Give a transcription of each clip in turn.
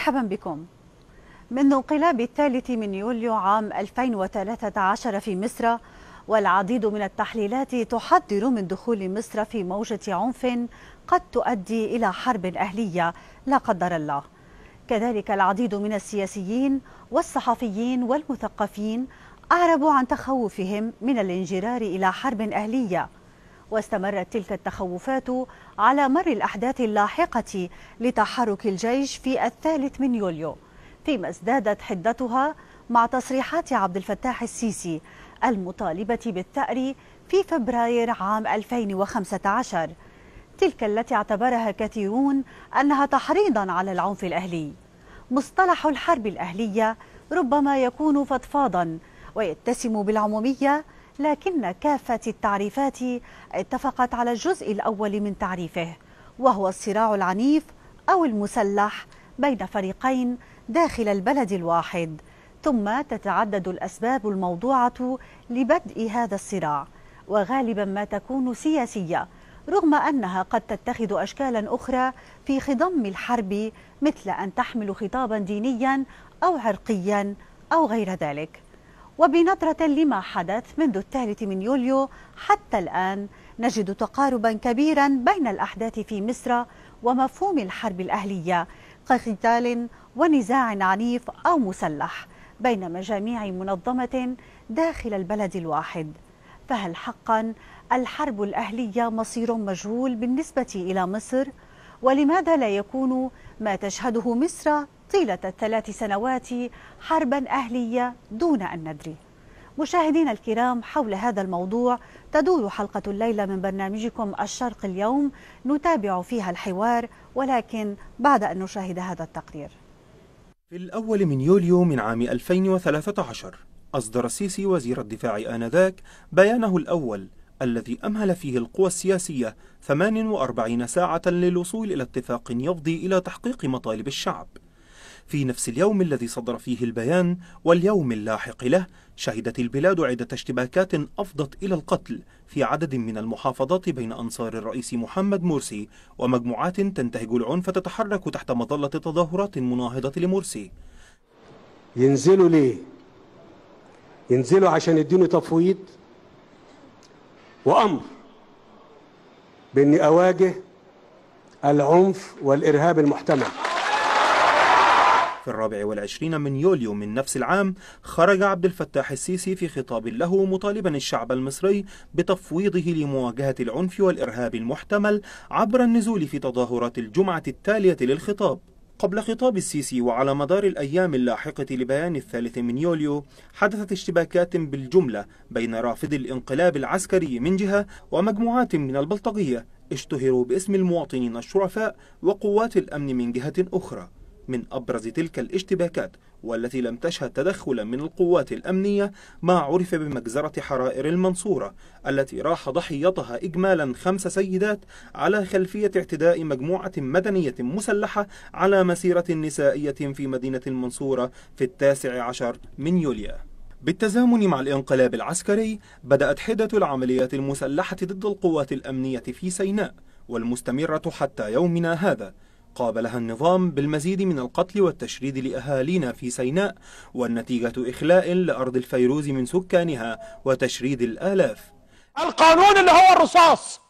مرحبا بكم منذ انقلاب الثالث من يوليو عام 2013 في مصر والعديد من التحليلات تحذر من دخول مصر في موجة عنف قد تؤدي إلى حرب أهلية لا قدر الله كذلك العديد من السياسيين والصحفيين والمثقفين أعربوا عن تخوفهم من الانجرار إلى حرب أهلية واستمرت تلك التخوفات على مر الأحداث اللاحقة لتحرك الجيش في الثالث من يوليو فيما ازدادت حدتها مع تصريحات عبد الفتاح السيسي المطالبة بالثأر في فبراير عام 2015 تلك التي اعتبرها كثيرون أنها تحريضا على العنف الأهلي مصطلح الحرب الأهلية ربما يكون فضفاضا ويتسم بالعمومية لكن كافة التعريفات اتفقت على الجزء الأول من تعريفه وهو الصراع العنيف أو المسلح بين فريقين داخل البلد الواحد ثم تتعدد الأسباب الموضوعة لبدء هذا الصراع وغالبا ما تكون سياسية رغم أنها قد تتخذ أشكالا أخرى في خضم الحرب مثل أن تحمل خطابا دينيا أو عرقيا أو غير ذلك وبنظرة لما حدث منذ الثالث من يوليو حتى الآن نجد تقاربا كبيرا بين الأحداث في مصر ومفهوم الحرب الأهلية كقتال ونزاع عنيف أو مسلح بين مجاميع منظمة داخل البلد الواحد فهل حقا الحرب الأهلية مصير مجهول بالنسبة إلى مصر؟ ولماذا لا يكون ما تشهده مصر طيلة الثلاث سنوات حربا أهلية دون أن ندري مشاهدينا الكرام حول هذا الموضوع تدور حلقة الليلة من برنامجكم الشرق اليوم نتابع فيها الحوار ولكن بعد أن نشاهد هذا التقرير في الأول من يوليو من عام 2013 أصدر السيسي وزير الدفاع آنذاك بيانه الأول الذي أمهل فيه القوى السياسية 48 ساعة للوصول إلى اتفاق يفضي إلى تحقيق مطالب الشعب في نفس اليوم الذي صدر فيه البيان واليوم اللاحق له شهدت البلاد عدة اشتباكات أفضت إلى القتل في عدد من المحافظات بين أنصار الرئيس محمد مرسي ومجموعات تنتهج العنف تتحرك تحت مظلة تظاهرات مناهضة لمرسي ينزلوا ليه؟ ينزلوا عشان يدينوا تفويض وأمر بإني أواجه العنف والإرهاب المحتمل الرابع والعشرين من يوليو من نفس العام خرج عبد الفتاح السيسي في خطاب له مطالبا الشعب المصري بتفويضه لمواجهة العنف والإرهاب المحتمل عبر النزول في تظاهرات الجمعة التالية للخطاب قبل خطاب السيسي وعلى مدار الأيام اللاحقة لبيان الثالث من يوليو حدثت اشتباكات بالجملة بين رافض الانقلاب العسكري من جهة ومجموعات من البلطجية اشتهروا باسم المواطنين الشرفاء وقوات الأمن من جهة أخرى من أبرز تلك الاشتباكات والتي لم تشهد تدخلا من القوات الأمنية ما عرف بمجزرة حرائر المنصورة التي راح ضحيتها إجمالا خمس سيدات على خلفية اعتداء مجموعة مدنية مسلحة على مسيرة نسائية في مدينة المنصورة في التاسع عشر من يوليو بالتزامن مع الانقلاب العسكري بدأت حدة العمليات المسلحة ضد القوات الأمنية في سيناء والمستمرة حتى يومنا هذا قابلها النظام بالمزيد من القتل والتشريد لأهالينا في سيناء والنتيجة إخلاء لأرض الفيروز من سكانها وتشريد الآلاف القانون اللي هو الرصاص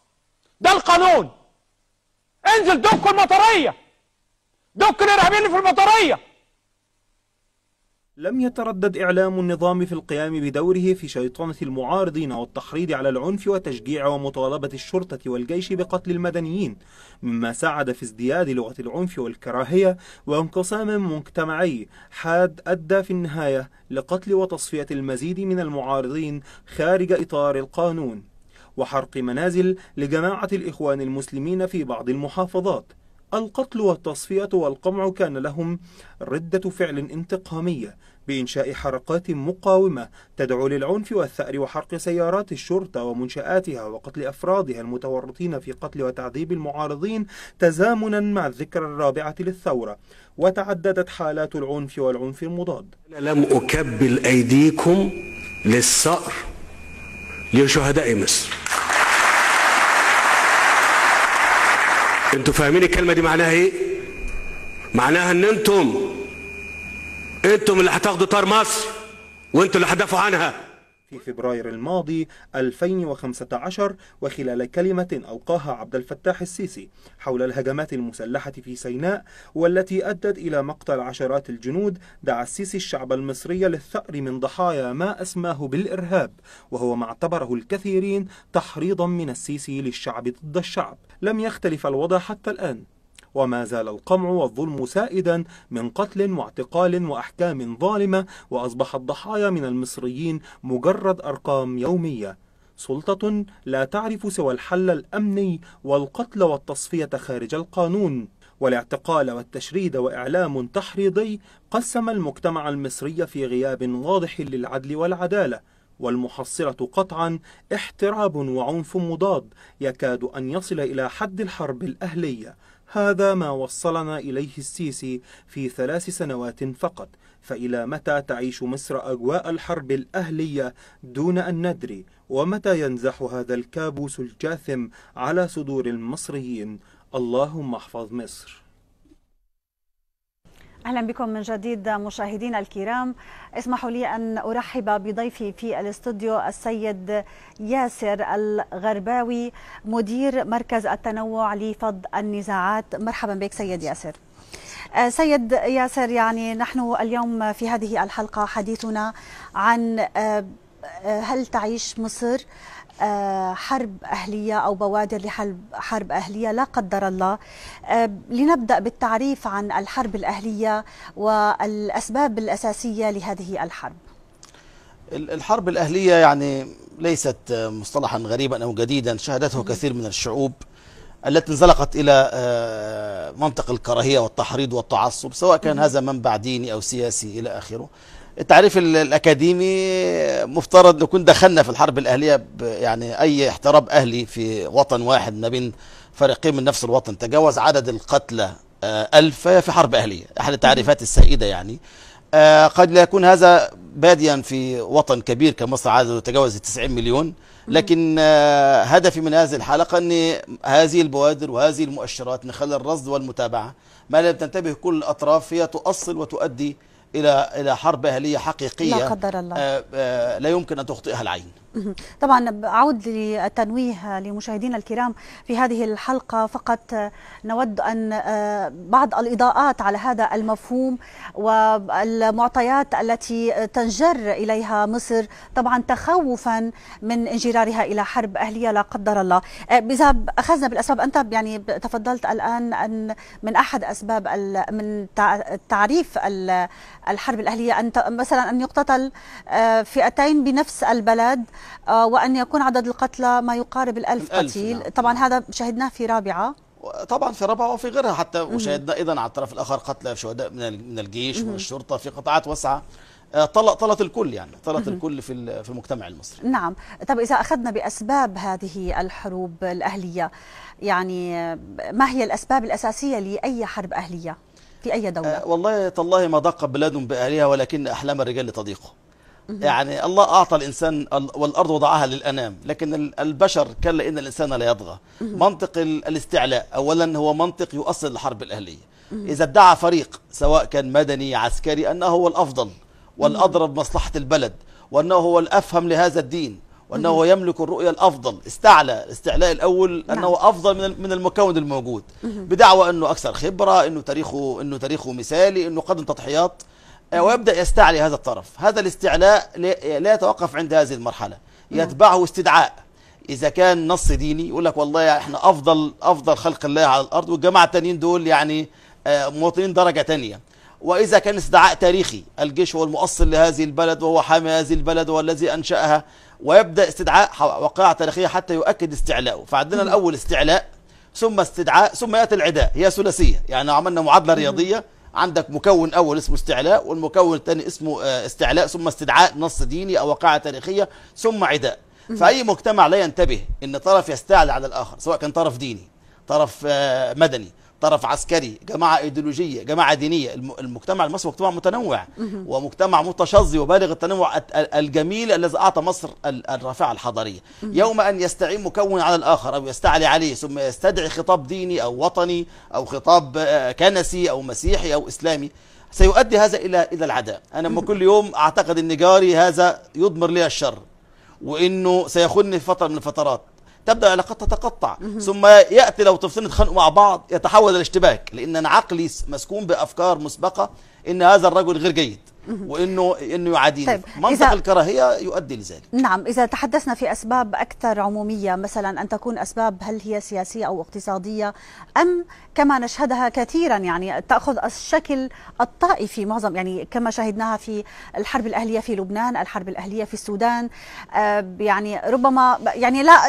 ده القانون انزل دك المطرية دك الإرهابيين في المطرية لم يتردد إعلام النظام في القيام بدوره في شيطنة المعارضين والتحريض على العنف وتشجيع ومطالبة الشرطة والجيش بقتل المدنيين مما ساعد في ازدياد لغة العنف والكراهية وانقسام مجتمعي حاد أدى في النهاية لقتل وتصفية المزيد من المعارضين خارج إطار القانون وحرق منازل لجماعة الإخوان المسلمين في بعض المحافظات القتل والتصفية والقمع كان لهم ردة فعل انتقامية بإنشاء حركات مقاومة تدعو للعنف والثأر وحرق سيارات الشرطة ومنشآتها وقتل أفرادها المتورطين في قتل وتعذيب المعارضين تزامنا مع الذكرى الرابعة للثورة وتعددت حالات العنف والعنف المضاد لم أكبل أيديكم للثأر لشهداء مصر انتوا فاهمين الكلمة دي معناها ايه؟ معناها ان انتم انتم اللي هتاخدوا طار مصر وانتم اللي هتدافعوا عنها في فبراير الماضي 2015 وخلال كلمة ألقاها عبد الفتاح السيسي حول الهجمات المسلحة في سيناء والتي أدت إلى مقتل عشرات الجنود دعا السيسي الشعب المصري للثأر من ضحايا ما أسماه بالإرهاب وهو ما اعتبره الكثيرين تحريضا من السيسي للشعب ضد الشعب لم يختلف الوضع حتى الآن وما زال القمع والظلم سائدا من قتل واعتقال وأحكام ظالمة وأصبح الضحايا من المصريين مجرد أرقام يومية سلطة لا تعرف سوى الحل الأمني والقتل والتصفية خارج القانون والاعتقال والتشريد وإعلام تحريضي قسم المجتمع المصري في غياب واضح للعدل والعدالة والمحصلة قطعا احتراب وعنف مضاد يكاد أن يصل إلى حد الحرب الأهلية هذا ما وصلنا إليه السيسي في ثلاث سنوات فقط فإلى متى تعيش مصر أجواء الحرب الأهلية دون أن ندري ومتى ينزح هذا الكابوس الجاثم على صدور المصريين اللهم احفظ مصر اهلا بكم من جديد مشاهدينا الكرام اسمحوا لي ان ارحب بضيفي في الاستوديو السيد ياسر الغرباوي مدير مركز التنوع لفض النزاعات مرحبا بك سيد ياسر آه، سيد ياسر يعني نحن اليوم في هذه الحلقه حديثنا عن آه، آه، هل تعيش مصر آه، حرب أهلية أو بوادر لحرب حرب أهلية لا قدر الله آه، لنبدأ بالتعريف عن الحرب الأهلية والأسباب الأساسية لهذه الحرب الحرب الأهلية يعني ليست مصطلحا غريبا أو جديدا شهدته كثير من الشعوب التي انزلقت إلى آه، منطق الكراهية والتحريض والتعصب سواء كان هذا منبع ديني أو سياسي إلى آخره التعريف الأكاديمي مفترض نكون دخلنا في الحرب الأهلية يعني أي احتراب أهلي في وطن واحد ما بين فريقين من نفس الوطن تجاوز عدد القتلى آه، ألف في حرب أهلية أحد التعريفات السائدة يعني آه، قد لا يكون هذا باديا في وطن كبير كمصر عدده تجاوز 90 مليون لكن آه، هدفي من هذه الحلقة أن هذه البوادر وهذه المؤشرات من خلال الرصد والمتابعة ما لم تنتبه كل الأطراف هي تؤصل وتؤدي الى الى حرب اهليه حقيقيه لا قدر الله آه، آه، لا يمكن ان تخطئها العين طبعا اعود للتنويه لمشاهدينا الكرام في هذه الحلقه فقط نود ان آه، بعض الاضاءات على هذا المفهوم والمعطيات التي تنجر اليها مصر طبعا تخوفا من انجرارها الى حرب اهليه لا قدر الله اذا اخذنا بالاسباب انت يعني تفضلت الان ان من احد اسباب من تعريف الحرب الأهلية أن مثلا أن يقتتل آه، فئتين بنفس البلد آه، وأن يكون عدد القتلى ما يقارب الألف قتيل نعم. طبعا هذا شهدناه في رابعة طبعا في رابعه وفي غيرها حتى وشاهدنا ايضا على الطرف الاخر قتلى شهداء من الجيش ومن الشرطه في قطاعات واسعه آه، طلت طلت الكل يعني طلت الكل في في المجتمع المصري نعم طب اذا اخذنا باسباب هذه الحروب الاهليه يعني ما هي الاسباب الاساسيه لاي حرب اهليه في أي دولة أه والله تالله ما ضاق بلاد بأهلها ولكن أحلام الرجال تضيق يعني الله أعطى الإنسان والأرض وضعها للأنام لكن البشر كلا إن الإنسان لا يطغى منطق الاستعلاء أولا هو منطق يؤصل الحرب الأهلية إذا ادعى فريق سواء كان مدني عسكري أنه هو الأفضل والأضرب مصلحة البلد وأنه هو الأفهم لهذا الدين وأنه يملك الرؤية الأفضل استعلى الاستعلاء الأول نعم. أنه أفضل من من المكون الموجود بدعوى أنه أكثر خبرة أنه تاريخه أنه تاريخه مثالي أنه قدم تضحيات آه، ويبدأ يستعلي هذا الطرف هذا الاستعلاء لا يتوقف عند هذه المرحلة يتبعه استدعاء اذا كان نص ديني يقول لك والله احنا افضل افضل خلق الله على الارض والجماعه التانيين دول يعني آه، مواطنين درجه تانية واذا كان استدعاء تاريخي الجيش هو المؤصل لهذه البلد وهو حامي هذه البلد والذي انشاها ويبدأ استدعاء وقاعة تاريخية حتى يؤكد استعلاءه فعندنا الأول استعلاء ثم استدعاء ثم يأتي العداء هي ثلاثية يعني لو عملنا معادلة رياضية عندك مكون أول اسمه استعلاء والمكون الثاني اسمه آه، استعلاء ثم استدعاء نص ديني أو وقاعه تاريخية ثم عداء فأي مجتمع لا ينتبه أن طرف يستعلى على الآخر سواء كان طرف ديني طرف آه، مدني طرف عسكري جماعة ايديولوجية جماعة دينية المجتمع المصري مجتمع متنوع ومجتمع متشظي وبالغ التنوع الجميل الذي أعطى مصر الرافعة الحضارية يوم أن يستعين مكون على الآخر أو يستعلي عليه ثم يستدعي خطاب ديني أو وطني أو خطاب آه، كنسي أو مسيحي أو إسلامي سيؤدي هذا إلى إلى العداء أنا ما كل يوم أعتقد أن جاري هذا يضمر لي الشر وأنه سيخني في فترة من الفترات تبدا العلاقات تتقطع ثم ياتي لو طفلين اتخانقوا مع بعض يتحول الاشتباك لان انا عقلي مسكون بافكار مسبقه ان هذا الرجل غير جيد وانه انه يعاديني طيب. منطق الكراهيه يؤدي لذلك نعم اذا تحدثنا في اسباب اكثر عموميه مثلا ان تكون اسباب هل هي سياسيه او اقتصاديه ام كما نشهدها كثيرا يعني تاخذ الشكل الطائفي معظم يعني كما شاهدناها في الحرب الاهليه في لبنان، الحرب الاهليه في السودان آه، يعني ربما يعني لا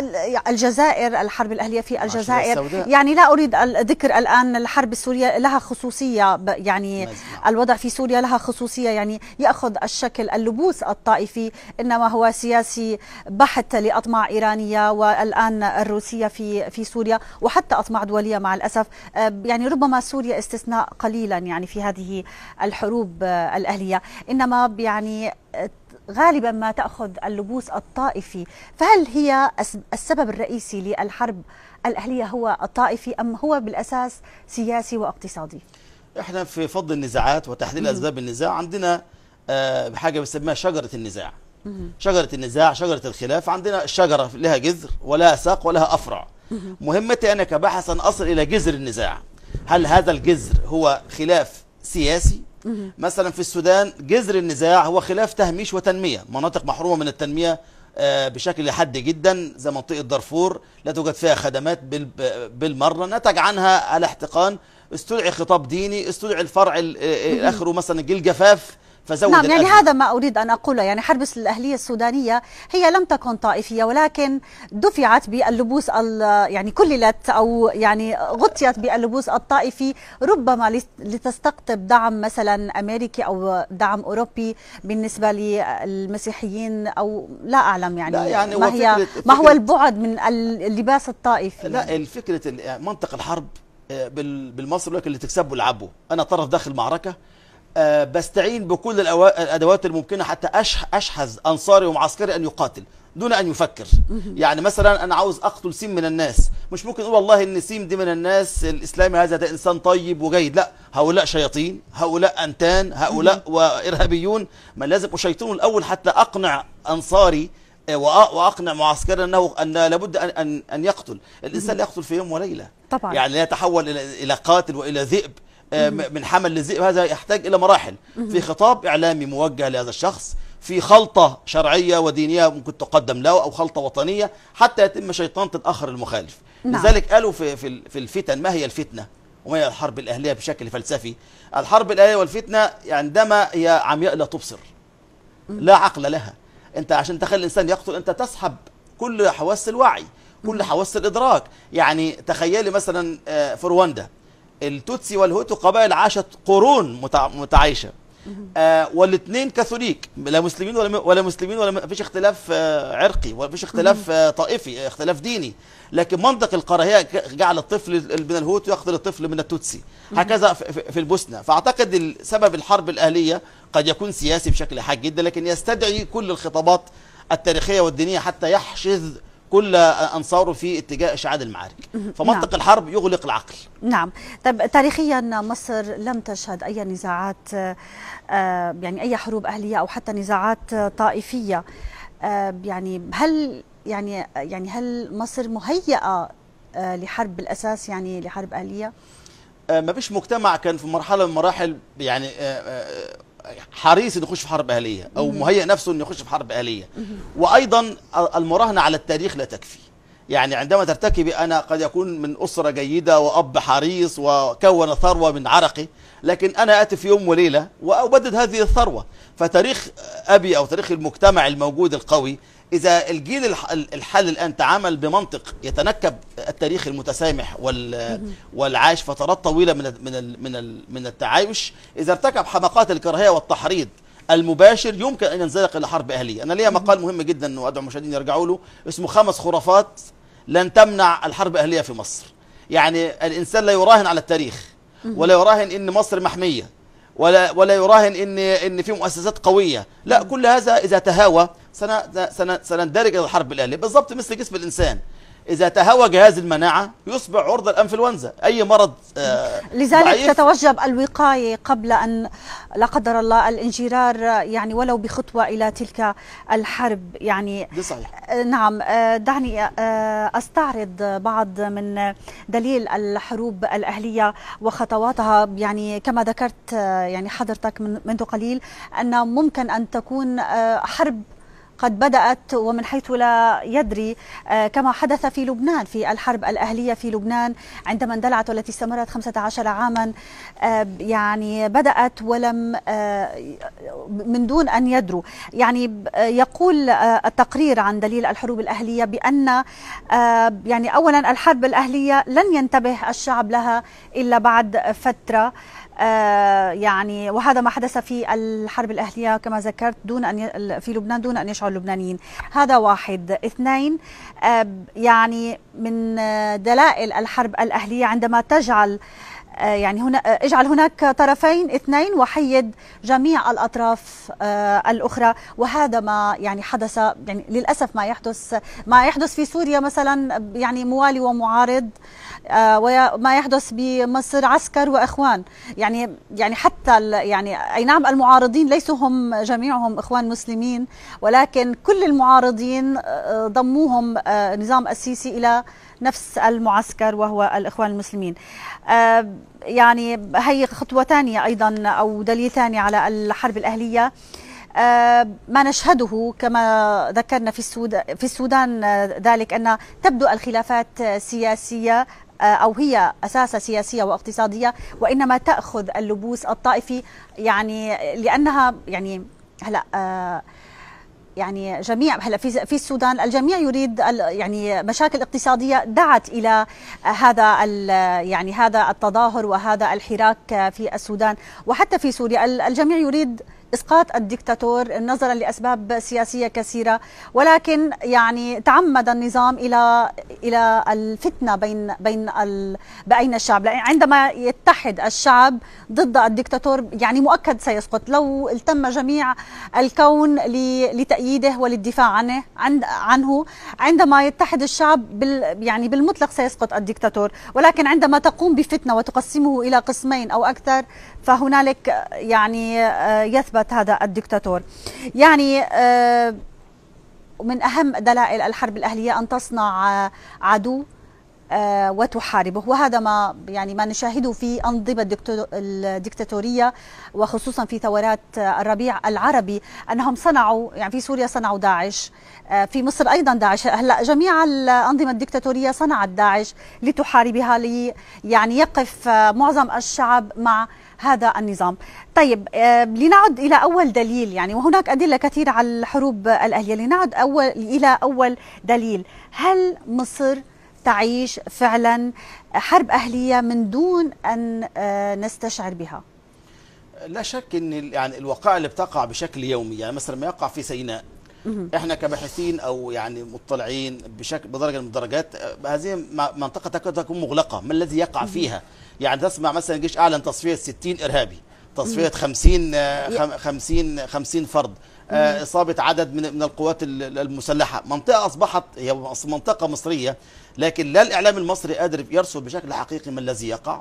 الجزائر الحرب الاهليه في الجزائر يعني لا اريد ذكر الان الحرب السوريه لها خصوصيه يعني الوضع في سوريا لها خصوصيه يعني ياخذ الشكل اللبوس الطائفي انما هو سياسي بحت لاطماع ايرانيه والان الروسيه في في سوريا وحتى اطماع دوليه مع الاسف آه، يعني ربما سوريا استثناء قليلا يعني في هذه الحروب آه، الأهلية إنما يعني آه، غالبا ما تأخذ اللبوس الطائفي فهل هي السبب الرئيسي للحرب الأهلية هو الطائفي أم هو بالأساس سياسي واقتصادي؟ احنا في فض النزاعات وتحليل أسباب النزاع عندنا بحاجة بنسميها شجرة النزاع شجرة النزاع شجرة الخلاف عندنا شجرة لها جذر ولها ساق ولها أفرع مهمتي أنا كباحث أن أصل إلى جذر النزاع هل هذا الجذر هو خلاف سياسي مثلا في السودان جذر النزاع هو خلاف تهميش وتنمية مناطق محرومة من التنمية آه، بشكل حاد جدا زي منطقة دارفور لا توجد فيها خدمات بالمرة نتج عنها الاحتقان استدعي خطاب ديني استدعي الفرع آه، آه، الاخر مثلا جيل جفاف فزود نعم يعني هذا ما أريد أن أقوله يعني حرب الأهلية السودانية هي لم تكن طائفية ولكن دفعت باللبوس يعني كللت أو يعني غطيت باللبوس الطائفي ربما لتستقطب دعم مثلا أمريكي أو دعم أوروبي بالنسبة للمسيحيين أو لا أعلم يعني, لا يعني ما, هي ما هو البعد من اللباس الطائفي لا يعني. الفكرة منطق الحرب آه، بالمصري اللي تكسبه العبه أنا طرف داخل معركة آه، بستعين بكل الادوات الممكنه حتى اشحذ انصاري ومعسكري ان يقاتل دون ان يفكر يعني مثلا انا عاوز اقتل سين من الناس مش ممكن اقول والله ان سين دي من الناس الاسلامي هذا ده انسان طيب وجيد لا هؤلاء شياطين هؤلاء انتان هؤلاء وارهابيون ما لازم اشيطنه الاول حتى اقنع انصاري آه، واقنع معسكرا انه ان لابد ان ان يقتل الانسان لا يقتل في يوم وليله طبعا يعني لا يتحول الى قاتل والى ذئب آه، من حمل للذئب هذا يحتاج إلى مراحل في خطاب إعلامي موجه لهذا الشخص في خلطة شرعية ودينية ممكن تقدم له أو خلطة وطنية حتى يتم شيطانة الآخر المخالف نعم. لذلك قالوا في, في الفتن ما هي الفتنة وما هي الحرب الأهلية بشكل فلسفي الحرب الأهلية والفتنة عندما هي عمياء لا تبصر لا عقل لها أنت عشان تخلي الإنسان يقتل أنت تسحب كل حواس الوعي كل حواس الإدراك يعني تخيلي مثلا آه، في رواندا التوتسي والهوتو قبائل عاشت قرون متعايشه آه والاثنين كاثوليك لا مسلمين ولا ولا مسلمين ولا ما فيش اختلاف آه عرقي ولا فيش اختلاف آه طائفي اختلاف ديني لكن منطق الكراهيه جعل الطفل من الهوتو يقتل الطفل من التوتسي هكذا في البوسنه فاعتقد سبب الحرب الاهليه قد يكون سياسي بشكل حاد جدا لكن يستدعي كل الخطابات التاريخيه والدينيه حتى يحشد كل انصاره في اتجاه اشعاد المعارك نعم. فمنطق نعم. الحرب يغلق العقل نعم طب تاريخيا مصر لم تشهد اي نزاعات آه، يعني اي حروب اهليه او حتى نزاعات طائفيه آه، يعني هل يعني يعني هل مصر مهيئه آه، لحرب بالاساس يعني لحرب اهليه ما فيش مجتمع كان في مرحله من المراحل يعني حريص ان يخش في حرب اهليه او مهيئ نفسه ان يخش في حرب اهليه وايضا المراهنه على التاريخ لا تكفي يعني عندما ترتكبي انا قد يكون من اسره جيده واب حريص وكون ثروه من عرقه لكن أنا أتي في يوم وليلة وأبدد هذه الثروة فتاريخ أبي أو تاريخ المجتمع الموجود القوي إذا الجيل الحالي الآن تعامل بمنطق يتنكب التاريخ المتسامح والعاش فترات طويلة من من من التعايش إذا ارتكب حماقات الكراهية والتحريض المباشر يمكن أن ينزلق إلى حرب أهلية أنا ليا مقال مهم جدا وأدعو المشاهدين يرجعوا له اسمه خمس خرافات لن تمنع الحرب الأهلية في مصر يعني الإنسان لا يراهن على التاريخ ولا يراهن ان مصر محميه ولا ولا يراهن ان ان في مؤسسات قويه لا كل هذا اذا تهاوى سندرج الى الحرب الاهليه بالضبط مثل جسم الانسان إذا تهوى جهاز المناعة يصبح عرضة الأنفلونزا أي مرض آه، لذلك ضعيف. تتوجب الوقاية قبل أن لا قدر الله الانجرار يعني ولو بخطوة إلى تلك الحرب يعني صحيح. آه، نعم آه، دعني أستعرض بعض من دليل الحروب الأهلية وخطواتها يعني كما ذكرت يعني حضرتك منذ قليل أن ممكن أن تكون حرب قد بدأت ومن حيث لا يدري آه، كما حدث في لبنان في الحرب الأهلية في لبنان عندما اندلعت والتي استمرت 15 عاما آه، يعني بدأت ولم آه، من دون أن يدروا يعني يقول التقرير عن دليل الحروب الأهلية بأن يعني أولا الحرب الأهلية لن ينتبه الشعب لها إلا بعد فترة آه، يعني وهذا ما حدث في الحرب الأهلية كما ذكرت دون أن في لبنان دون أن يشعر اللبنانيين هذا واحد اثنين آه، يعني من آه، دلائل الحرب الأهلية عندما تجعل آه، يعني هنا آه، اجعل هناك طرفين اثنين وحيد جميع الاطراف آه، الاخرى وهذا ما يعني حدث يعني للاسف ما يحدث ما يحدث في سوريا مثلا يعني موالي ومعارض وما يحدث بمصر عسكر واخوان يعني يعني حتى يعني اي نعم المعارضين ليسوا هم جميعهم اخوان مسلمين ولكن كل المعارضين ضموهم نظام السيسي الى نفس المعسكر وهو الاخوان المسلمين آه، يعني هي خطوة ثانية أيضا أو دليل ثاني على الحرب الأهلية آه، ما نشهده كما ذكرنا في السودان في السودان آه، ذلك ان تبدو الخلافات سياسيه او هي اساسا سياسيه واقتصاديه وانما تاخذ اللبوس الطائفي يعني لانها يعني هلا يعني جميع هلا في في السودان الجميع يريد يعني مشاكل اقتصاديه دعت الى هذا يعني هذا التظاهر وهذا الحراك في السودان وحتى في سوريا الجميع يريد اسقاط الدكتاتور نظرا لاسباب سياسيه كثيره ولكن يعني تعمد النظام الى الى الفتنه بين بين بين الشعب عندما يتحد الشعب ضد الدكتاتور يعني مؤكد سيسقط لو التم جميع الكون لتأييده وللدفاع عنه عنه عندما يتحد الشعب بال يعني بالمطلق سيسقط الدكتاتور ولكن عندما تقوم بفتنه وتقسمه الى قسمين او اكثر فهنالك يعني آه، يثبت هذا الدكتاتور يعني آه، من أهم دلائل الحرب الأهلية أن تصنع آه، عدو وتحاربه وهذا ما يعني ما نشاهده في أنظمة الدكتاتورية وخصوصا في ثورات الربيع العربي أنهم صنعوا يعني في سوريا صنعوا داعش في مصر أيضا داعش هلا جميع الأنظمة الدكتاتورية صنعت داعش لتحاربها لي يعني يقف معظم الشعب مع هذا النظام طيب آه، لنعد إلى أول دليل يعني وهناك أدلة كثيرة على الحروب الأهلية لنعد أول إلى أول دليل هل مصر تعيش فعلا حرب أهلية من دون أن آه، نستشعر بها لا شك ان يعني الوقائع اللي بتقع بشكل يومي يعني مثلا ما يقع في سيناء احنا كباحثين او يعني مطلعين بشكل بدرجه من الدرجات هذه منطقه تكاد تكون مغلقه ما الذي يقع فيها يعني تسمع مثلا الجيش اعلن تصفيه 60 ارهابي تصفيه 50 50 50 فرد آه، اصابه عدد من من القوات المسلحه منطقه اصبحت هي منطقه مصريه لكن لا الاعلام المصري قادر يرصد بشكل حقيقي ما الذي يقع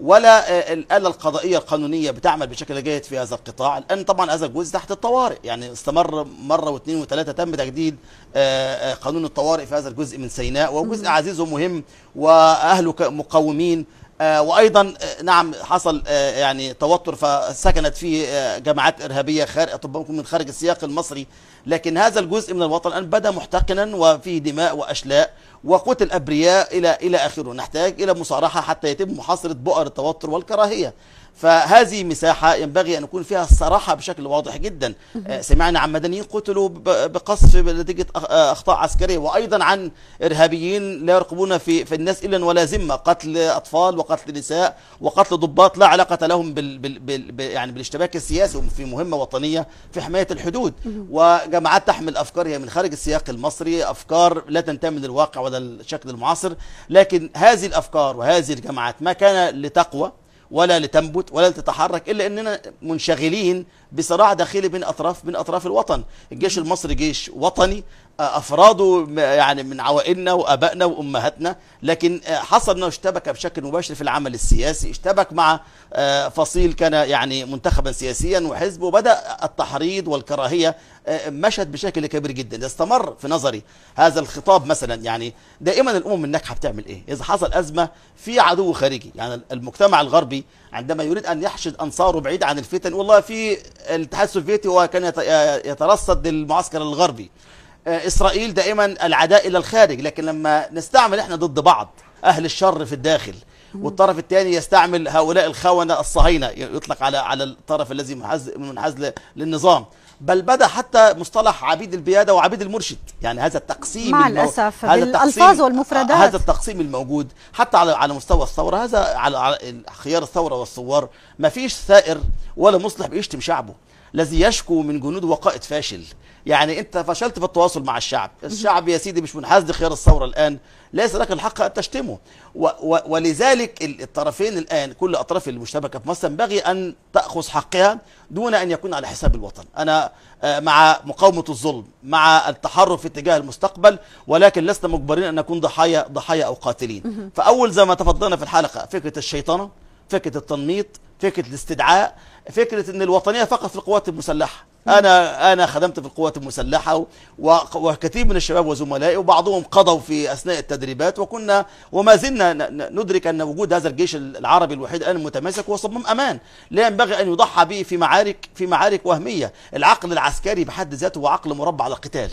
ولا الآلة القضائية القانونية بتعمل بشكل جيد في هذا القطاع لأن طبعا هذا الجزء تحت الطوارئ يعني استمر مرة واثنين وثلاثة تم تجديد آه، آه، قانون الطوارئ في هذا الجزء من سيناء وجزء عزيز ومهم وأهله مقاومين آه، وايضا نعم حصل يعني توتر فسكنت فيه جماعات ارهابيه خارج اطباء من خارج السياق المصري لكن هذا الجزء من الوطن الان بدا محتقنا وفيه دماء واشلاء وقتل أبرياء إلى إلى آخره نحتاج إلى مصارحة حتى يتم محاصرة بؤر التوتر والكراهية فهذه مساحة ينبغي أن يكون فيها الصراحة بشكل واضح جدا آه، سمعنا عن مدنيين قتلوا بقصف نتيجة آه، أخطاء عسكرية وأيضا عن إرهابيين لا يرقبون في, في الناس إلا ولا ذمة قتل أطفال وقتل نساء وقتل ضباط لا علاقة لهم بال بال بال يعني بالاشتباك السياسي في مهمة وطنية في حماية الحدود وجماعات تحمل أفكار هي من خارج السياق المصري أفكار لا تنتمي للواقع على الشكل المعاصر لكن هذه الأفكار وهذه الجماعات ما كان لتقوى ولا لتنبت ولا لتتحرك الا اننا منشغلين بصراع داخلي بين اطراف من اطراف الوطن الجيش المصري جيش وطني افراده يعني من عوائلنا وابائنا وامهاتنا لكن آه، حصل انه اشتبك بشكل مباشر في العمل السياسي اشتبك مع آه، فصيل كان يعني منتخبا سياسيا وحزبه وبدا التحريض والكراهيه آه، مشت بشكل كبير جدا استمر في نظري هذا الخطاب مثلا يعني دائما الامم الناجحه بتعمل ايه اذا حصل ازمه في عدو خارجي يعني المجتمع الغربي عندما يريد ان يحشد انصاره بعيد عن الفتن والله في الاتحاد السوفيتي هو كان يترصد للمعسكر الغربي آه، إسرائيل دائما العداء إلى الخارج لكن لما نستعمل إحنا ضد بعض أهل الشر في الداخل والطرف الثاني يستعمل هؤلاء الخونة الصهاينة يطلق على على الطرف الذي منحاز للنظام بل بدا حتى مصطلح عبيد البياده وعبيد المرشد يعني هذا التقسيم مع المو... الاسف هذا التقسيم والمفردات آه، هذا التقسيم الموجود حتى على على مستوى الثوره هذا على خيار الثوره والثوار ما فيش ثائر ولا مصلح بيشتم شعبه الذي يشكو من جنود وقائد فاشل يعني انت فشلت في التواصل مع الشعب الشعب يا سيدي مش منحاز لخيار الثوره الان ليس لك الحق ان تشتمه و و ولذلك الطرفين الان كل اطراف المشتبكه في مصر ينبغي ان تاخذ حقها دون ان يكون على حساب الوطن انا آه، مع مقاومه الظلم مع في اتجاه المستقبل ولكن لسنا مجبرين ان نكون ضحايا ضحايا او قاتلين فاول زي ما تفضلنا في الحلقه فكره الشيطنه فكره التنميط فكره الاستدعاء فكرة أن الوطنية فقط في القوات المسلحة أنا أنا خدمت في القوات المسلحة وكثير من الشباب وزملائي وبعضهم قضوا في أثناء التدريبات وكنا وما زلنا ندرك أن وجود هذا الجيش العربي الوحيد الآن المتماسك هو صمام أمان لا ينبغي أن يضحى به في معارك في معارك وهمية العقل العسكري بحد ذاته هو عقل مربع القتال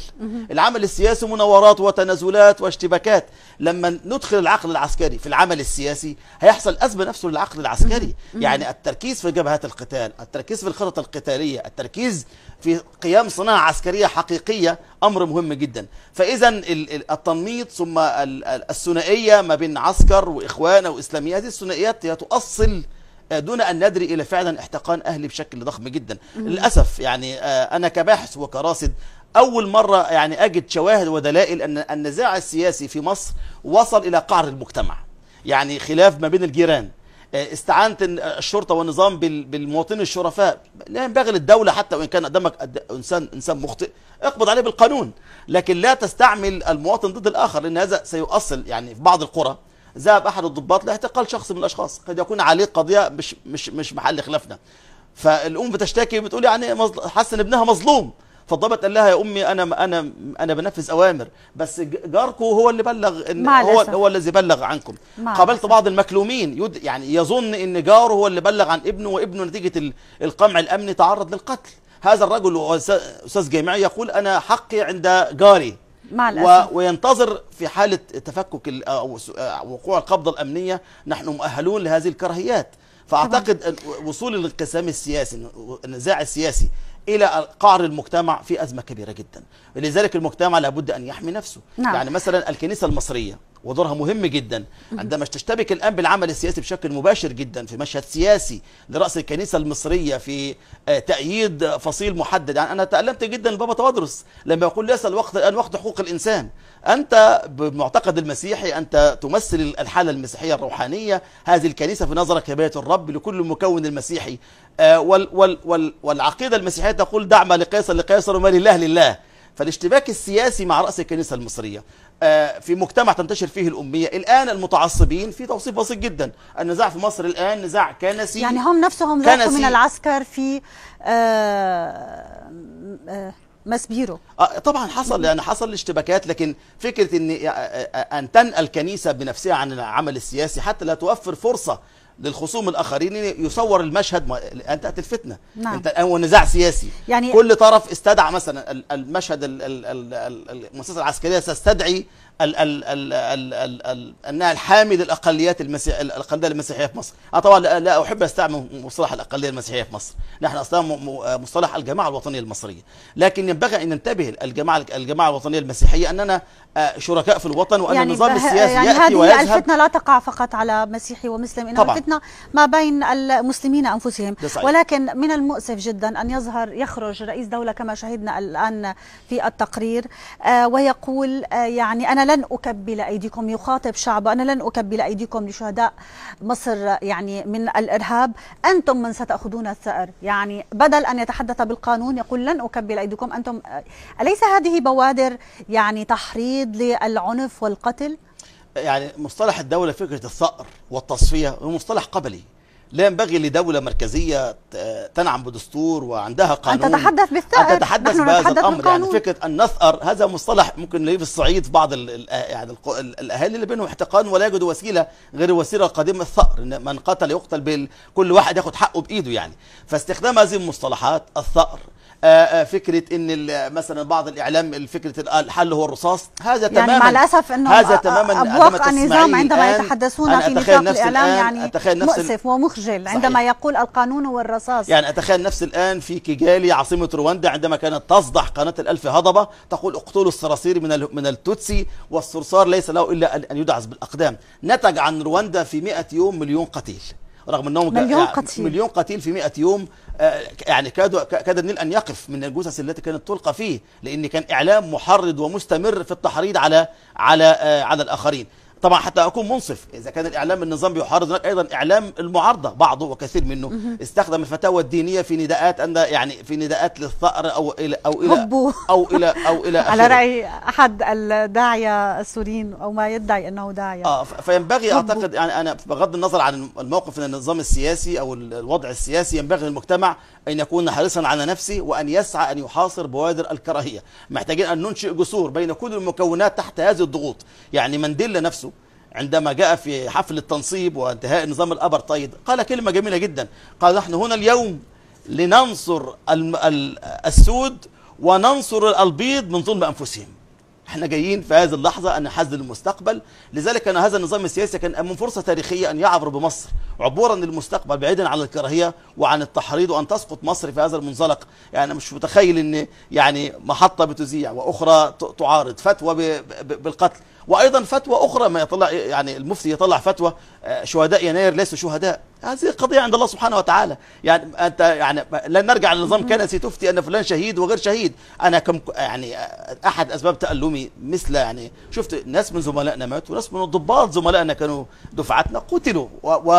العمل السياسي مناورات وتنازلات واشتباكات لما ندخل العقل العسكري في العمل السياسي هيحصل أزمة نفسه للعقل العسكري يعني التركيز في جبهات القتال التركيز في الخطط القتالية التركيز في قيام صناعة عسكرية حقيقية أمر مهم جدا فإذا التنميط ثم الثنائية ما بين عسكر وإخوانا وإسلامية هذه الثنائيات هي تؤصل آه، دون أن ندري إلى فعلا احتقان أهلي بشكل ضخم جدا للأسف يعني آه، أنا كباحث وكراصد أول مرة يعني أجد شواهد ودلائل أن النزاع السياسي في مصر وصل إلى قعر المجتمع يعني خلاف ما بين الجيران آه، استعانة الشرطة والنظام بالمواطنين الشرفاء لا ينبغي للدولة حتى وإن كان قدامك إنسان إنسان مخطئ اقبض عليه بالقانون لكن لا تستعمل المواطن ضد الآخر لأن هذا سيؤصل يعني في بعض القرى ذهب أحد الضباط لاعتقال شخص من الأشخاص قد يكون عليه قضية مش مش مش محل خلافنا فالأم بتشتكي بتقول يعني حاسة إن ابنها مظلوم فالضابط قال لها يا امي انا انا انا بنفذ اوامر بس جاركم هو اللي بلغ إن هو لسه. هو الذي بلغ عنكم قابلت بعض المكلومين يد يعني يظن ان جاره هو اللي بلغ عن ابنه وابنه نتيجه القمع الامني تعرض للقتل هذا الرجل استاذ جامعي يقول انا حقي عند جاري مع الأسف. و... وينتظر في حالة تفكك ال... أو وقوع القبضة الأمنية نحن مؤهلون لهذه الكراهيات فأعتقد وصول الانقسام السياسي النزاع السياسي الى قعر المجتمع في ازمه كبيره جدا لذلك المجتمع لابد ان يحمي نفسه نعم. يعني مثلا الكنيسه المصريه ودورها مهم جدا عندما تشتبك الان بالعمل السياسي بشكل مباشر جدا في مشهد سياسي لراس الكنيسه المصريه في آه، تأييد فصيل محدد يعني انا تألمت جدا البابا تودرس لما يقول ليس الوقت الان وقت حقوق الانسان أنت بمعتقد المسيحي أنت تمثل الحالة المسيحية الروحانية هذه الكنيسة في نظرك هي بيت الرب لكل مكون المسيحي آه، وال وال وال والعقيدة المسيحية تقول دعم لقيصر لقيصر وما لله لله فالاشتباك السياسي مع رأس الكنيسة المصرية آه، في مجتمع تنتشر فيه الأمية الآن المتعصبين في توصيف بسيط جدا النزاع في مصر الآن نزاع كنسي يعني هم نفسهم ذاقوا من العسكر في آه آه ماسبيرو آه طبعا حصل لان حصل اشتباكات لكن فكره ان آه، آه، ان تنقل الكنيسه بنفسها عن العمل السياسي حتى لا توفر فرصه للخصوم الاخرين يصور المشهد ما... انتهت الفتنه نعم. انت هو نزاع سياسي يعني كل طرف استدعى مثلا المشهد المؤسسه العسكريه ستستدعي ال ال ال ال ال ال انها الحامي للاقليات المسيح الاقليه المسيحيه في مصر، انا طبعا لا احب استعمل مصطلح الاقليه المسيحيه في مصر، نحن اصلا مصطلح الجماعه الوطنيه المصريه، لكن ينبغي ان ننتبه الجماعه الجماعه الوطنيه المسيحيه اننا آه، شركاء في الوطن وان يعني النظام السياسي يعني ياتي هذه ويذهب الفتنه لا تقع فقط على مسيحي ومسلم انما الفتنه ما بين المسلمين انفسهم، ولكن من المؤسف جدا ان يظهر يخرج رئيس دوله كما شهدنا الان في التقرير آه، ويقول آه، يعني انا لن أكبل أيديكم يخاطب شعبه أنا لن أكبل أيديكم لشهداء مصر يعني من الإرهاب أنتم من ستأخذون الثأر يعني بدل أن يتحدث بالقانون يقول لن أكبل أيديكم أنتم أليس هذه بوادر يعني تحريض للعنف والقتل؟ يعني مصطلح الدولة فكرة الثأر والتصفية هو مصطلح قبلي لا ينبغي لدولة مركزية تنعم بدستور وعندها قانون أن تتحدث بالثأر أن تتحدث بهذا الأمر يعني فكرة أن نثأر هذا مصطلح ممكن نلاقيه في الصعيد في بعض يعني الأهالي اللي بينهم احتقان ولا يجدوا وسيلة غير الوسيلة القديمة الثأر من قتل يقتل كل واحد ياخد حقه بإيده يعني فاستخدام هذه المصطلحات الثأر آه، آه، فكره ان مثلا بعض الاعلام فكره الحل هو الرصاص هذا يعني تماما مع الاسف انه هذا تماما ابواق النظام عندما يتحدثون في نطاق الاعلام يعني أتخيل نفس مؤسف ومخجل صحيح. عندما يقول القانون هو الرصاص يعني اتخيل نفس الان في كيجالي عاصمه رواندا عندما كانت تصدح قناه الالف هضبه تقول اقتلوا الصراصير من من التوتسي والصرصار ليس له الا ان يدعس بالاقدام نتج عن رواندا في 100 يوم مليون قتيل رغم انهم مليون يعني قتيل مليون قتيل في 100 يوم آه، يعني كاد كاد النيل ان يقف من الجثث التي كانت تلقى فيه لان كان اعلام محرض ومستمر في التحريض على على آه، على الاخرين طبعا حتى اكون منصف اذا كان الاعلام النظام بيحارب هناك ايضا اعلام المعارضه بعضه وكثير منه استخدم الفتاوى الدينيه في نداءات ان يعني في نداءات للثار او الى او الى او الى او الى, أو إلى على راي احد الداعيه السوريين او ما يدعي انه داعيه اه فينبغي اعتقد يعني انا بغض النظر عن الموقف من النظام السياسي او الوضع السياسي ينبغي للمجتمع أن يكون حريصا على نفسه وأن يسعى أن يحاصر بوادر الكراهية محتاجين أن ننشئ جسور بين كل المكونات تحت هذه الضغوط يعني منديلا نفسه عندما جاء في حفل التنصيب وانتهاء نظام الأبرتايد قال كلمة جميلة جدا قال نحن هنا اليوم لننصر السود وننصر البيض من ظلم أنفسهم احنا جايين في هذه اللحظة أن نحدد المستقبل لذلك أن هذا النظام السياسي كان من فرصة تاريخية أن يعبر بمصر عبورا للمستقبل بعيدا عن الكراهية وعن التحريض وأن تسقط مصر في هذا المنزلق يعني مش متخيل أن يعني محطة بتذيع وأخرى تعارض فتوى بالقتل وايضا فتوى اخرى ما يطلع يعني المفتي يطلع فتوى آه، شهداء يناير ليسوا شهداء هذه قضيه عند الله سبحانه وتعالى يعني انت يعني لن نرجع لنظام كنسي تفتي ان فلان شهيد وغير شهيد انا كم يعني آه، احد اسباب تالمي مثل يعني شفت ناس من زملائنا ماتوا ناس من الضباط زملائنا كانوا دفعتنا قتلوا و و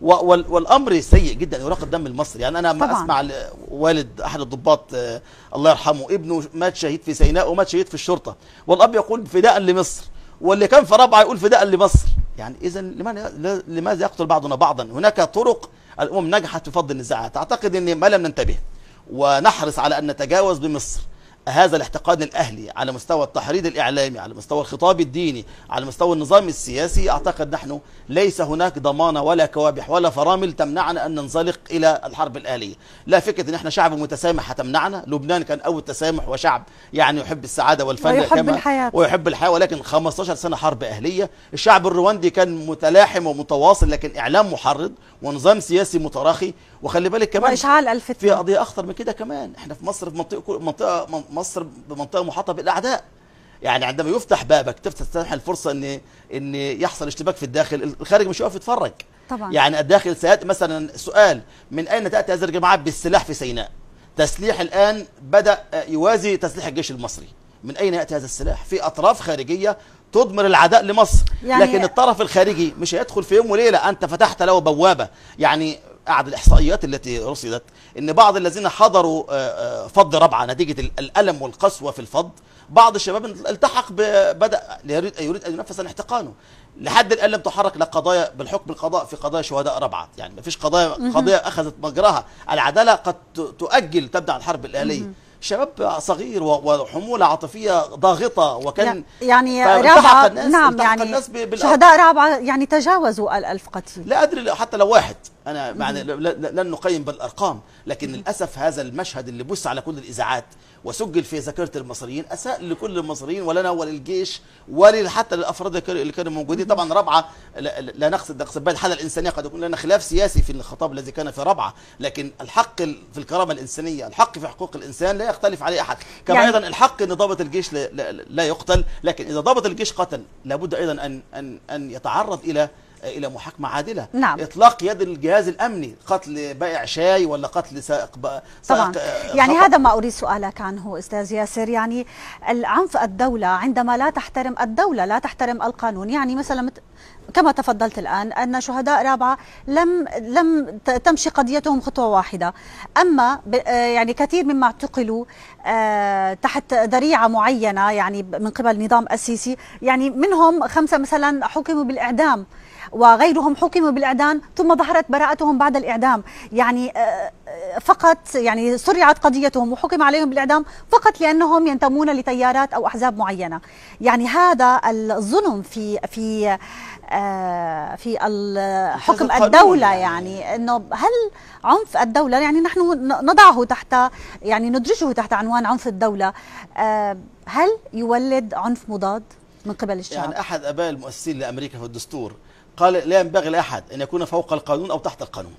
و والامر سيء جدا يراق الدم المصري يعني انا ما اسمع والد احد الضباط آه، الله يرحمه ابنه مات شهيد في سيناء ومات شهيد في الشرطه والاب يقول فداء لمصر واللي كان في رابعه يقول فداء لمصر يعني اذا لماذا يقتل بعضنا بعضا هناك طرق الامم نجحت في فض النزاعات اعتقد ان ما لم ننتبه ونحرص على ان نتجاوز بمصر هذا الاحتقان الأهلي على مستوى التحريض الإعلامي على مستوى الخطاب الديني على مستوى النظام السياسي أعتقد نحن ليس هناك ضمانة ولا كوابح ولا فرامل تمنعنا أن ننزلق إلى الحرب الأهلية لا فكرة أن احنا شعب متسامح هتمنعنا لبنان كان أول تسامح وشعب يعني يحب السعادة والفن ويحب كما الحياة. ويحب الحياة ولكن 15 سنة حرب أهلية الشعب الرواندي كان متلاحم ومتواصل لكن إعلام محرض ونظام سياسي متراخي وخلي بالك كمان واشعال الفتنه في قضيه اخطر من كده كمان احنا في مصر في منطقه منطقه مصر بمنطقه محاطه بالاعداء يعني عندما يفتح بابك تفتح الفرصه ان ان يحصل اشتباك في الداخل الخارج مش هيقف يتفرج طبعا يعني الداخل سيأتي مثلا سؤال من اين تاتي هذه الجماعات بالسلاح في سيناء تسليح الان بدا آه، يوازي تسليح الجيش المصري من اين ياتي هذا السلاح في اطراف خارجيه تضمر العداء لمصر يعني لكن الطرف الخارجي مش هيدخل في يوم وليله انت فتحت له بوابه يعني احد الاحصائيات التي رصدت ان بعض الذين حضروا آه، آه، فض ربعه نتيجه الالم والقسوه في الفض بعض الشباب التحق بدا يريد ان ينفذ عن احتقانه لحد الان لم تحرك لا قضايا بالحكم القضاء في قضايا شهداء ربعه يعني ما فيش قضايا قضيه اخذت مجراها العداله قد تؤجل تبدا الحرب الاهليه شباب صغير وحمولة عاطفية ضاغطة وكان يعني رابعة نعم يعني الناس شهداء رابعة يعني تجاوزوا الألف قتيل لا أدري حتى لو واحد أنا معنى لن نقيم بالأرقام لكن للأسف هذا المشهد اللي بث على كل الإذاعات وسجل في ذاكره المصريين اساء لكل المصريين ولنا وللجيش ولحتى للافراد اللي كانوا موجودين طبعا رابعه لا, لا نقصد نقصد بها الحاله الانسانيه قد يكون لنا خلاف سياسي في الخطاب الذي كان في رابعه لكن الحق في الكرامه الانسانيه الحق في حقوق الانسان لا يختلف عليه احد كما يعني ايضا الحق ان ضابط الجيش لا, لا, لا يقتل لكن اذا ضابط الجيش قتل لابد ايضا ان ان ان يتعرض الى الى محاكمه عادله نعم. اطلاق يد الجهاز الامني قتل بائع شاي ولا قتل سائق طبعا سائق يعني هذا ما اريد سؤالك عنه استاذ ياسر يعني العنف الدوله عندما لا تحترم الدوله لا تحترم القانون يعني مثلا مت... كما تفضلت الان ان شهداء رابعه لم لم تمشي قضيتهم خطوه واحده اما آه، يعني كثير مما اعتقلوا آه، تحت ذريعه معينه يعني من قبل نظام السيسي يعني منهم خمسه مثلا حكموا بالاعدام وغيرهم حكموا بالإعدام ثم ظهرت براءتهم بعد الإعدام يعني آه، آه، فقط يعني سرعت قضيتهم وحكم عليهم بالإعدام فقط لأنهم ينتمون لتيارات أو أحزاب معينة يعني هذا الظلم في في آه، في حكم الدولة يعني. يعني أنه هل عنف الدولة يعني نحن نضعه تحت يعني ندرجه تحت عنوان عنف الدولة هل يولد عنف مضاد من قبل الشعب؟ يعني أحد أباء المؤسسين لأمريكا في الدستور قال لا ينبغي لأحد أن يكون فوق القانون أو تحت القانون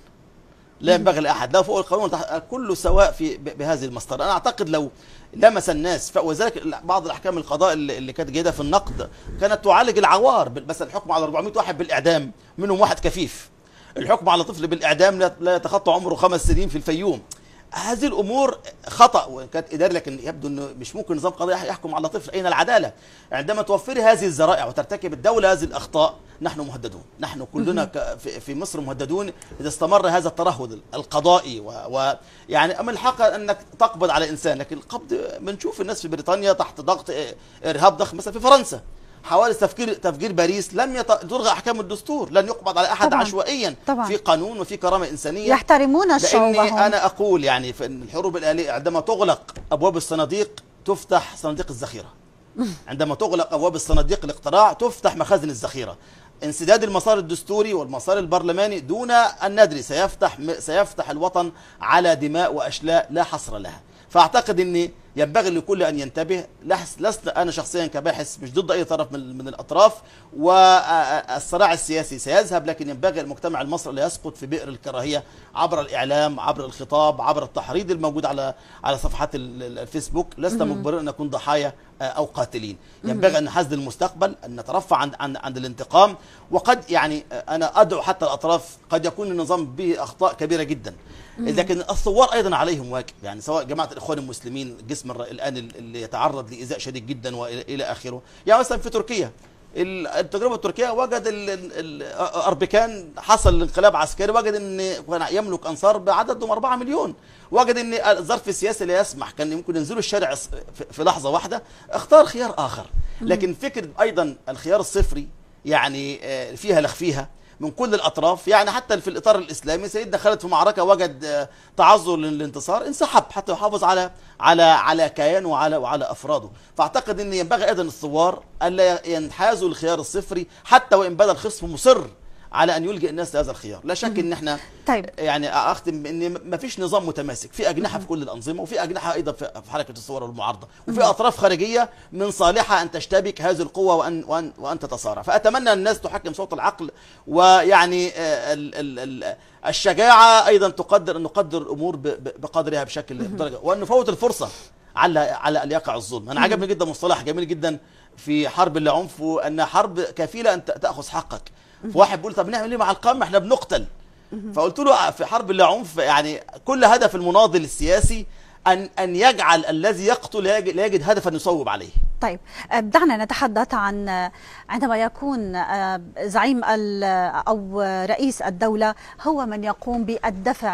لا ينبغي لأحد لا فوق القانون تحت كل سواء في بهذه المسطرة أنا أعتقد لو لمس الناس وذلك بعض الأحكام القضاء اللي كانت جيدة في النقد كانت تعالج العوار مثلا الحكم على 400 واحد بالإعدام منهم واحد كفيف الحكم على طفل بالإعدام لا يتخطى عمره خمس سنين في الفيوم هذه الامور خطا وكانت اداره لكن يبدو انه مش ممكن نظام قضائي يحكم على طفل اين العداله عندما توفر هذه الذرائع وترتكب الدوله هذه الاخطاء نحن مهددون نحن كلنا في مصر مهددون إذا استمر هذا الترهد القضائي ويعني و... يعني أما الحق أنك تقبض على إنسان لكن القبض بنشوف الناس في بريطانيا تحت ضغط آه، إرهاب ضخم مثلا في فرنسا حوالي تفجير تفجير باريس لم تلغى احكام الدستور لن يقبض على احد طبعًا. عشوائيا طبعًا. في قانون وفي كرامه انسانيه يحترمون الشعوب انا اقول يعني في الحروب الاليه عندما تغلق ابواب الصناديق تفتح صناديق الذخيره عندما تغلق ابواب الصناديق الاقتراع تفتح مخازن الذخيره انسداد المسار الدستوري والمسار البرلماني دون أن ندري سيفتح, سيفتح الوطن على دماء وأشلاء لا حصر لها فأعتقد أن ينبغي لكل أن ينتبه لست أنا شخصيا كباحث مش ضد أي طرف من, من الأطراف والصراع السياسي سيذهب لكن ينبغي المجتمع المصري لا يسقط في بئر الكراهية عبر الإعلام عبر الخطاب عبر التحريض الموجود على على صفحات الفيسبوك لست مجبرا أن نكون ضحايا آه، أو قاتلين ينبغي أن نحزن المستقبل أن نترفع عن, عن, عن الانتقام وقد يعني آه، أنا أدعو حتى الأطراف قد يكون النظام به أخطاء كبيرة جدا لكن الثوار أيضا عليهم واجب يعني سواء جماعة الإخوان المسلمين جسم الآن اللي يتعرض لإيذاء شديد جدا وإلى آخره يعني مثلا في تركيا التجربه التركيه وجد اربكان حصل انقلاب عسكري وجد ان كان يملك انصار بعددهم 4 مليون وجد ان الظرف السياسي لا يسمح كان يمكن ينزلوا الشارع في لحظه واحده اختار خيار اخر لكن فكره ايضا الخيار الصفري يعني آه، فيها لخفيها من كل الاطراف يعني حتى في الاطار الاسلامي سيد دخلت في معركه وجد آه، تعذر للانتصار انسحب حتى يحافظ على على على كيانه وعلى وعلى افراده فاعتقد ان ينبغي ايضا الثوار الا ينحازوا للخيار الصفري حتى وان بدا الخصم مصر على ان يلجئ الناس لهذا الخيار لا شك ان احنا طيب. يعني اختم بان ما فيش نظام متماسك في اجنحه في كل الانظمه وفي اجنحه ايضا في حركه الصور والمعارضه وفي اطراف خارجيه من صالحها ان تشتبك هذه القوه وان وان, وأن تتصارع فاتمنى ان الناس تحكم صوت العقل ويعني آه، ال ال ال الشجاعه ايضا تقدر ان نقدر الامور بقدرها بشكل بدرجه وان نفوت الفرصه على على ان يقع الظلم انا عجبني جدا مصطلح جميل جدا في حرب العنف وان حرب كفيله ان تاخذ حقك فواحد بيقول طب نعمل ايه مع القمة احنا بنقتل فقلت له آه، في حرب لا عنف يعني كل هدف المناضل السياسي ان ان يجعل الذي يقتل لا يجد هدفا يصوب عليه طيب آه، دعنا نتحدث عن آه، عندما يكون آه، زعيم او رئيس الدوله هو من يقوم بالدفع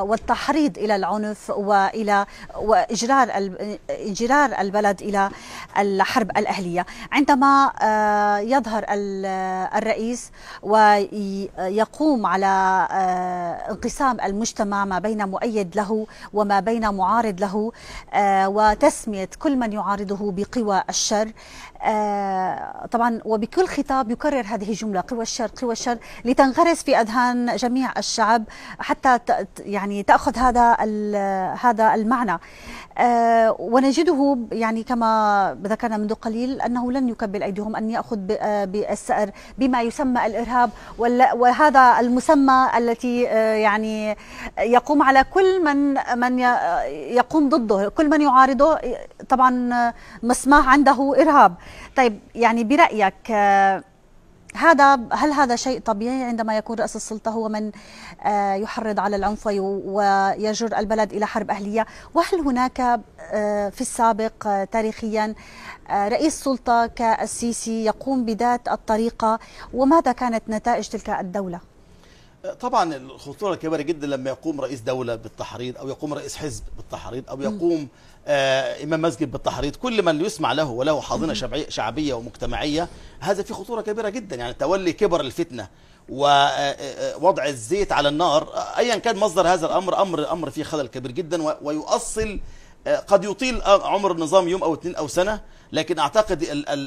والتحريض الى العنف والى واجرار انجرار البلد الى الحرب الاهليه، عندما يظهر الرئيس ويقوم على انقسام المجتمع ما بين مؤيد له وما بين معارض له وتسميه كل من يعارضه بقوى والشر آه، طبعا وبكل خطاب يكرر هذه الجملة قوى الشر قوى الشر لتنغرس في أذهان جميع الشعب حتى يعني تأخذ هذا هذا المعنى آه، ونجده يعني كما ذكرنا منذ قليل أنه لن يكبل أيديهم أن يأخذ آه، بالسأر بما يسمى الإرهاب وهذا المسمى التي آه، يعني يقوم على كل من من يقوم ضده كل من يعارضه طبعا مسماه عنده إرهاب طيب يعني برأيك هذا هل هذا شيء طبيعي عندما يكون رأس السلطة هو من آه، يحرض على العنف ويجر البلد إلى حرب أهلية وهل هناك آه، في السابق آه، تاريخيا رئيس سلطة كالسيسي يقوم بذات الطريقة وماذا كانت نتائج تلك الدولة؟ طبعا الخطوره الكبيره جدا لما يقوم رئيس دوله بالتحريض او يقوم رئيس حزب بالتحريض او يقوم آه، إمام مسجد بالتحريض كل من يسمع له وله حاضنة شعبية ومجتمعية هذا في خطورة كبيرة جدا يعني تولي كبر الفتنة ووضع آه، آه، الزيت على النار أيا كان مصدر هذا الأمر أمر أمر فيه خلل كبير جدا ويؤصل قد يطيل عمر النظام يوم أو اثنين أو سنة لكن أعتقد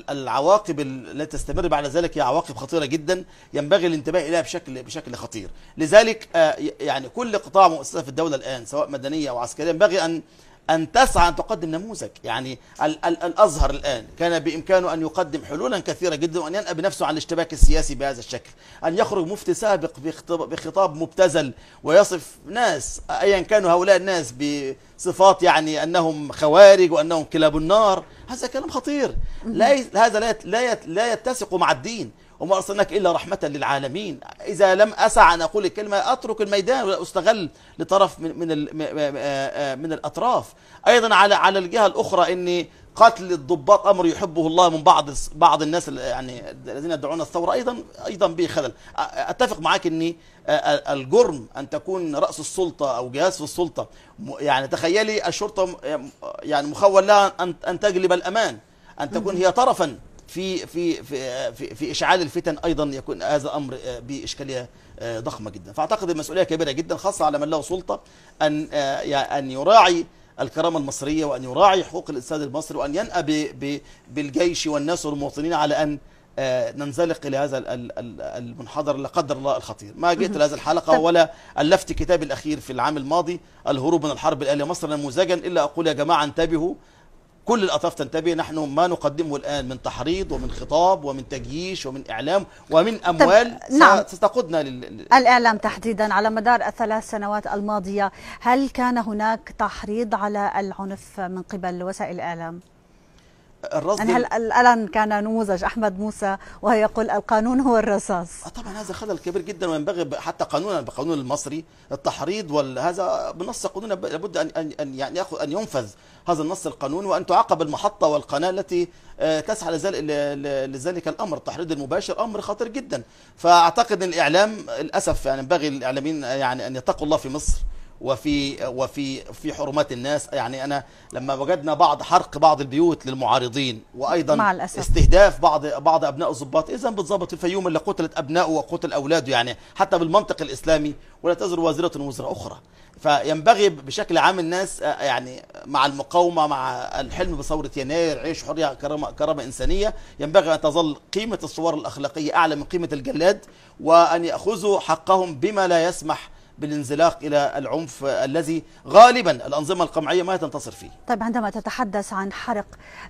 العواقب التي تستمر بعد ذلك هي عواقب خطيرة جدا ينبغي الانتباه إليها بشكل بشكل خطير لذلك يعني كل قطاع مؤسسة في الدولة الآن سواء مدنية أو عسكرية ينبغي أن أن تسعى أن تقدم نموذج يعني ال ال الأزهر الآن كان بإمكانه أن يقدم حلولا كثيرة جدا وأن ينأى بنفسه عن الاشتباك السياسي بهذا الشكل أن يخرج مفتي سابق بخطاب مبتذل ويصف ناس أيا كانوا هؤلاء الناس بصفات يعني أنهم خوارج وأنهم كلاب النار هذا كلام خطير لا هذا لا لا يتسق مع الدين وما أرسلناك إلا رحمة للعالمين إذا لم أسع أن أقول الكلمة أترك الميدان ولا أستغل لطرف من, من, آه، آه، من الأطراف أيضا على على الجهة الأخرى أن قتل الضباط أمر يحبه الله من بعض بعض الناس يعني الذين يدعون الثورة أيضا أيضا به خلل أتفق معاك أن آه، الجرم أن تكون رأس السلطة أو جهاز في السلطة يعني تخيلي الشرطة يعني مخول لها أن تجلب الأمان أن تكون هي طرفا في في في في, في اشعال الفتن ايضا يكون هذا امر آه، باشكاليه آه، ضخمه جدا فاعتقد المسؤوليه كبيره جدا خاصه على من له سلطه ان آه، ان يراعي الكرامة المصرية وأن يراعي حقوق الإنسان المصري وأن ينأى بالجيش والناس والمواطنين على أن ننزلق الى هذا المنحدر لا قدر الله الخطير ما جئت لهذه الحلقه ولا الفت كتابي الاخير في العام الماضي الهروب من الحرب الاهليه مصر نموذجا الا اقول يا جماعه انتبهوا كل الأطراف تنتبه نحن ما نقدمه الآن من تحريض ومن خطاب ومن تجييش ومن إعلام ومن أموال نعم. ستقودنا لل... الإعلام تحديدا على مدار الثلاث سنوات الماضية هل كان هناك تحريض على العنف من قبل وسائل الإعلام؟ الرصد يعني هل الان كان نموذج احمد موسى وهي يقول القانون هو الرصاص آه، طبعا هذا خلل كبير جدا وينبغي حتى قانونا بالقانون المصري التحريض وهذا بنص قانون لابد ان ان يعني ياخذ ان ينفذ هذا النص القانوني وان تعاقب المحطه والقناه التي آه، تسعى لذلك الامر التحريض المباشر امر خطير جدا فاعتقد ان الاعلام للاسف يعني ينبغي الاعلاميين يعني ان يتقوا الله في مصر وفي وفي في حرمات الناس يعني انا لما وجدنا بعض حرق بعض البيوت للمعارضين وايضا مع الأسف. استهداف بعض بعض ابناء الضباط اذا بالضبط الفيوم اللي قتلت ابنائه وقتل اولاده يعني حتى بالمنطق الاسلامي ولا تزر وازره وزر اخرى فينبغي بشكل عام الناس آه، يعني مع المقاومه مع الحلم بثوره يناير عيش حريه كرامه كرامه انسانيه ينبغي ان تظل قيمه الصور الاخلاقيه اعلى من قيمه الجلاد وان ياخذوا حقهم بما لا يسمح بالانزلاق إلى العنف الذي غالبا الأنظمة القمعية ما تنتصر فيه طيب عندما تتحدث عن حرق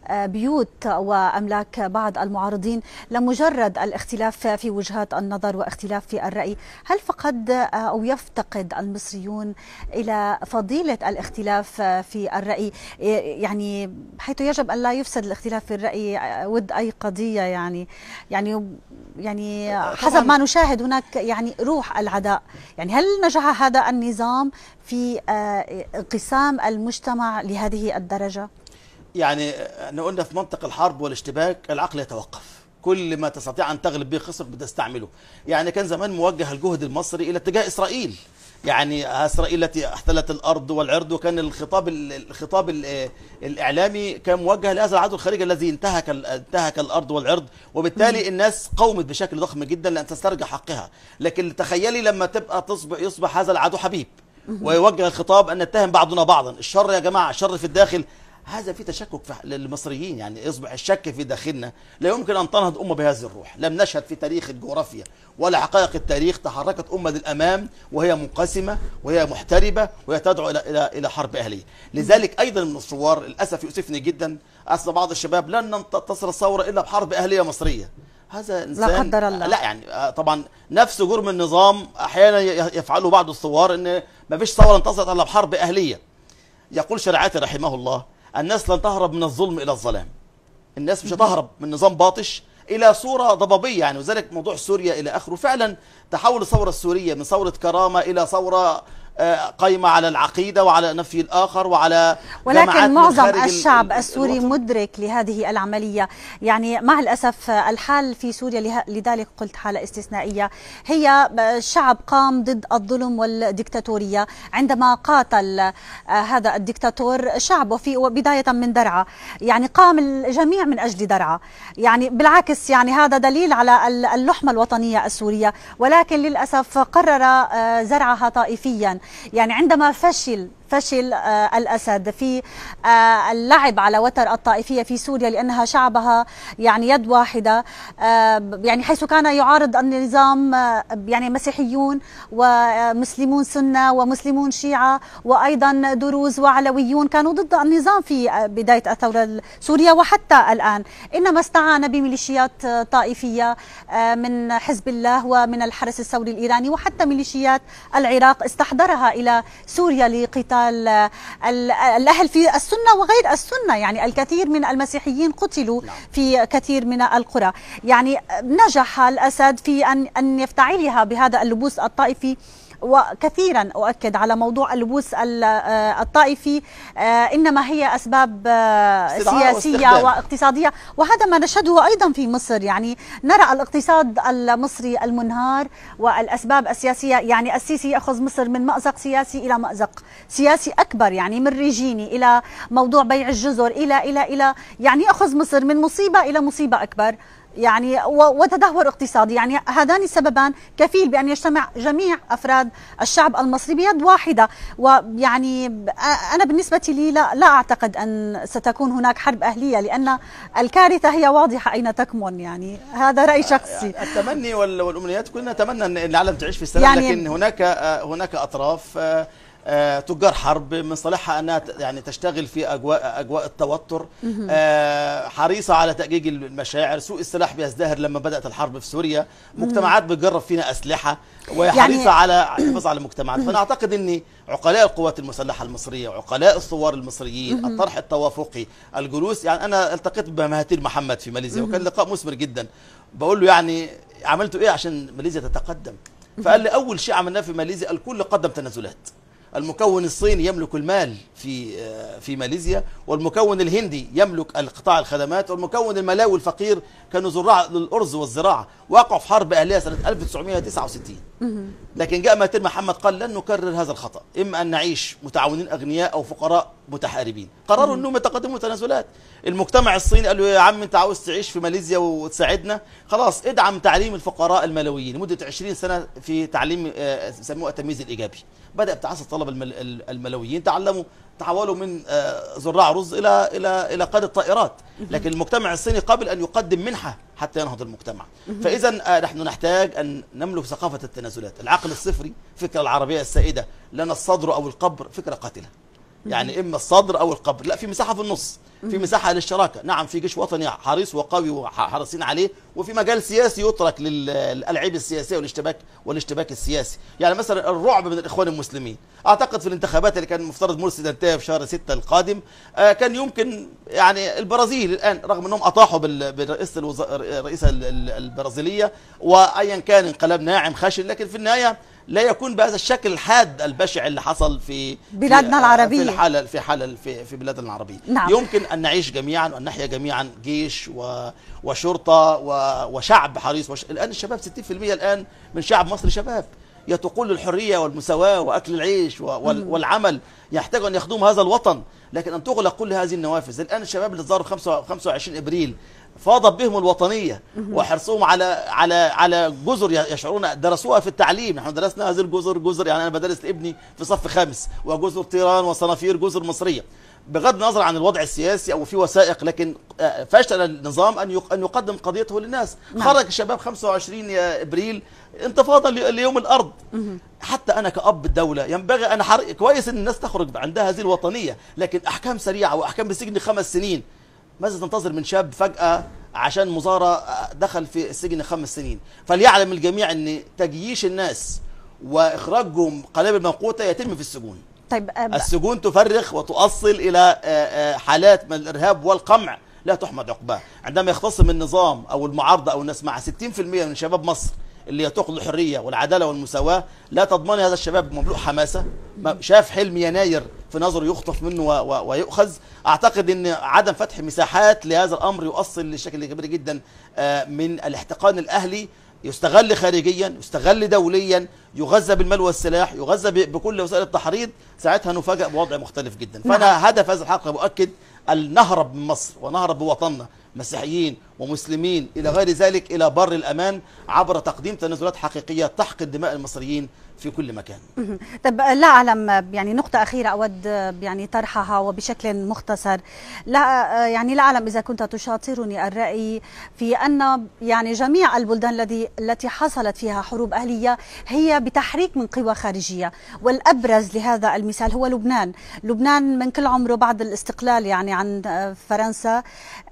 آه، بيوت وأملاك بعض المعارضين لمجرد الاختلاف في وجهات النظر واختلاف في الرأي هل فقد آه، أو يفتقد المصريون إلى فضيلة الاختلاف آه، في الرأي يعني حيث يجب أن لا يفسد الاختلاف في الرأي ود أي قضية يعني يعني يعني حسب ما نشاهد هناك يعني روح العداء يعني هل نجح هذا النظام في آه، انقسام المجتمع لهذه الدرجة؟ يعني احنا قلنا في منطق الحرب والاشتباك العقل يتوقف كل ما تستطيع أن تغلب به خصمك بتستعمله يعني كان زمان موجه الجهد المصري إلى اتجاه إسرائيل يعني اسرائيل التي احتلت الارض والعرض وكان الخطاب الخطاب الاعلامي كان موجه لهذا العدو الخارجي الذي انتهك انتهك الارض والعرض وبالتالي الناس قومت بشكل ضخم جدا لان تسترجع حقها لكن تخيلي لما تبقى تصبح يصبح هذا العدو حبيب ويوجه الخطاب ان نتهم بعضنا بعضا الشر يا جماعه الشر في الداخل هذا في تشكك في للمصريين يعني يصبح الشك في داخلنا لا يمكن أن تنهض أمة بهذه الروح لم نشهد في تاريخ الجغرافيا ولا حقائق التاريخ تحركت أمة للأمام وهي منقسمة وهي محتربة وهي تدعو إلى إلى إلى حرب أهلية لذلك أيضا من الثوار للأسف يؤسفني جدا أصل بعض الشباب لن تصل الثورة إلا بحرب أهلية مصرية هذا انسان لا قدر الله لا يعني آه، طبعا نفس جرم النظام احيانا يفعله بعض الثوار ان ما فيش ثوره انتصرت الا بحرب اهليه يقول شرعاتي رحمه الله الناس لن تهرب من الظلم إلى الظلام الناس مش هتهرب من نظام باطش إلى صورة ضبابية يعني وذلك موضوع سوريا إلى آخره فعلا تحول الثورة السورية من ثورة كرامة إلى ثورة قايمة على العقيدة وعلى نفي الآخر وعلى ولكن معظم الشعب السوري مدرك لهذه العملية يعني مع الأسف الحال في سوريا لذلك قلت حالة استثنائية هي شعب قام ضد الظلم والدكتاتورية عندما قاتل آه، هذا الدكتاتور شعبه في وبداية من درعا يعني قام الجميع من أجل درعا يعني بالعكس يعني هذا دليل على اللحمة الوطنية السورية ولكن للأسف قرر آه، زرعها طائفيا يعني عندما فشل فشل آه، الأسد في آه، اللعب على وتر الطائفية في سوريا لأنها شعبها يعني يد واحدة آه، يعني حيث كان يعارض النظام يعني مسيحيون ومسلمون سنة ومسلمون شيعة وأيضا دروز وعلويون كانوا ضد النظام في بداية الثورة السورية وحتى الآن إنما استعان بميليشيات طائفية من حزب الله ومن الحرس الثوري الإيراني وحتى ميليشيات العراق استحضرها إلى سوريا لقتال الأهل في السنة وغير السنة يعني الكثير من المسيحيين قتلوا نعم. في كثير من القرى يعني نجح الأسد في أن يفتعلها بهذا اللبوس الطائفي وكثيرا أؤكد على موضوع اللبوس آه، الطائفي آه، إنما هي أسباب آه، سياسية واقتصادية وهذا ما نشهده أيضا في مصر يعني نرى الاقتصاد المصري المنهار والأسباب السياسية يعني السيسي يأخذ مصر من مأزق سياسي إلى مأزق سياسي أكبر يعني من ريجيني إلى موضوع بيع الجزر إلى إلى إلى يعني يأخذ مصر من مصيبة إلى مصيبة أكبر يعني وتدهور اقتصادي يعني هذان السببان كفيل بأن يجتمع جميع أفراد الشعب المصري بيد واحدة ويعني أنا بالنسبة لي لا, لا أعتقد أن ستكون هناك حرب أهلية لأن الكارثة هي واضحة أين تكمن يعني هذا رأي شخصي يعني التمني والأمنيات كلنا نتمنى أن العالم تعيش في السلام يعني لكن هناك هناك أطراف آه، آه، تجار حرب من صالحها انها يعني تشتغل في اجواء اجواء التوتر آه، حريصه على تاجيج المشاعر سوء السلاح بيزدهر لما بدات الحرب في سوريا مجتمعات بتجرب فينا اسلحه وهي يعني حريصه يعني... على الحفاظ على المجتمعات فانا اعتقد ان عقلاء القوات المسلحه المصريه وعقلاء الثوار المصريين الطرح التوافقي الجلوس يعني انا التقيت بمهاتير محمد في ماليزيا وكان لقاء مثمر جدا بقول له يعني عملتوا ايه عشان ماليزيا تتقدم فقال لي اول شيء عملناه في ماليزيا الكل قدم تنازلات المكون الصيني يملك المال في آه، في ماليزيا والمكون الهندي يملك القطاع الخدمات والمكون الملاوي الفقير كانوا زراع للأرز والزراعة وقعوا في حرب أهلية سنة 1969 لكن جاء ماتير محمد قال لن نكرر هذا الخطأ إما أن نعيش متعاونين أغنياء أو فقراء متحاربين قرروا أنهم يتقدموا تنازلات المجتمع الصيني قال له يا عم أنت عاوز تعيش في ماليزيا وتساعدنا خلاص ادعم تعليم الفقراء الملويين لمدة 20 سنة في تعليم آه، سموه التمييز الإيجابي بدأ ابتعاث الطلبة الملويين تعلموا تحولوا من آه، زراع رز الى الى الى قاده طائرات لكن المجتمع الصيني قبل ان يقدم منحه حتى ينهض المجتمع فاذا آه، نحن نحتاج ان نملك ثقافه التنازلات العقل الصفري فكره العربيه السائده لنا الصدر او القبر فكره قاتله يعني اما الصدر او القبر لا في مساحه في النص في مساحه للشراكه نعم في جيش وطني حريص وقوي وحريصين عليه وفي مجال سياسي يترك للالعاب السياسيه والاشتباك والاشتباك السياسي يعني مثلا الرعب من الاخوان المسلمين اعتقد في الانتخابات اللي كان مفترض مرسي تنتهي في شهر 6 القادم آه، كان يمكن يعني البرازيل الان رغم انهم اطاحوا بالرئيس الوز... الرئيسه البرازيليه وايا كان انقلاب ناعم خشن لكن في النهايه لا يكون بهذا الشكل الحاد البشع اللي حصل في بلادنا آه، العربية في الحالة في حالة في, في بلادنا العربية نعم. يمكن أن نعيش جميعا وأن نحيا جميعا جيش و وشرطة و وشعب حريص وش... الآن الشباب 60% الآن من شعب مصر شباب يتقول للحرية والمساواة وأكل العيش والعمل يحتاج أن يخدم هذا الوطن لكن أن تغلق كل هذه النوافذ الآن الشباب اللي ظهروا 25 إبريل فاضت بهم الوطنية وحرصهم على على على جزر يشعرون درسوها في التعليم نحن درسنا هذه الجزر جزر يعني أنا بدرس لابني في صف خامس وجزر طيران وصنافير جزر مصرية بغض النظر عن الوضع السياسي أو في وثائق لكن آه، فشل النظام أن أن يقدم قضيته للناس نعم. خرج الشباب 25 إبريل انتفاضة ليوم الأرض حتى أنا كأب الدولة ينبغي أنا حر... كويس أن الناس تخرج عندها هذه الوطنية لكن أحكام سريعة وأحكام بسجن خمس سنين ماذا تنتظر من شاب فجأة عشان مظاهرة دخل في السجن خمس سنين فليعلم الجميع ان تجييش الناس واخراجهم قلائل الموقوتة يتم في السجون طيب أب... السجون تفرخ وتؤصل الى آه، آه، حالات من الارهاب والقمع لا تحمد عقباه عندما يختصم النظام او المعارضة او الناس مع 60% من شباب مصر اللي هي تقضي الحريه والعداله والمساواه لا تضمن هذا الشباب مملوء حماسه شاف حلم يناير في نظره يخطف منه ويؤخذ اعتقد ان عدم فتح مساحات لهذا الامر يؤصل لشكل كبير جدا آه، من الاحتقان الاهلي يستغل خارجيا يستغل دوليا يغذى بالمال والسلاح يغذى بكل وسائل التحريض ساعتها نفاجئ بوضع مختلف جدا فأنا نعم. هدف هذا الحلقة مؤكد أن نهرب من مصر ونهرب بوطننا مسيحيين ومسلمين إلى غير ذلك إلى بر الأمان عبر تقديم تنازلات حقيقية تحقن دماء المصريين في كل مكان طب لا أعلم يعني نقطة أخيرة أود يعني طرحها وبشكل مختصر لا يعني لا أعلم إذا كنت تشاطرني الرأي في أن يعني جميع البلدان الذي التي حصلت فيها حروب أهلية هي بتحريك من قوى خارجية والأبرز لهذا المثال هو لبنان لبنان من كل عمره بعد الاستقلال يعني عن فرنسا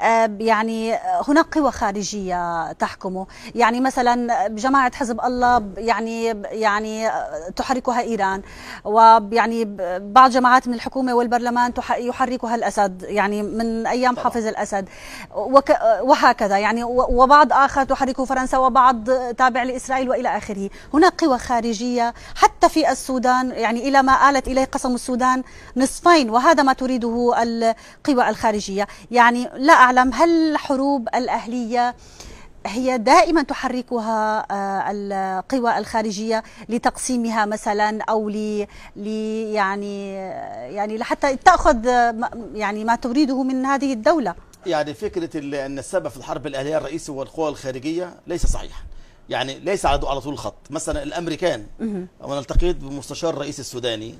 آه، يعني هناك قوى خارجية تحكمه يعني مثلا جماعة حزب الله يعني يعني تحركها إيران ويعني بعض جماعات من الحكومة والبرلمان يحركها الأسد يعني من أيام طبعا. حافظ الأسد وك وهكذا يعني وبعض آخر تحركه فرنسا وبعض تابع لإسرائيل وإلى آخره هناك قوى خارجية حتى في السودان يعني إلى ما آلت إليه قسم السودان نصفين وهذا ما تريده القوى الخارجية يعني لا أعلم هل الحروب الأهلية هي دائما تحركها آه، القوى الخارجيه لتقسيمها مثلا او ل يعني يعني لحتى تاخذ يعني ما تريده من هذه الدوله يعني فكره ان السبب في الحرب الاهليه الرئيسي هو القوى الخارجيه ليس صحيحا يعني ليس على طول الخط مثلا الامريكان وانا التقيت بمستشار الرئيس السوداني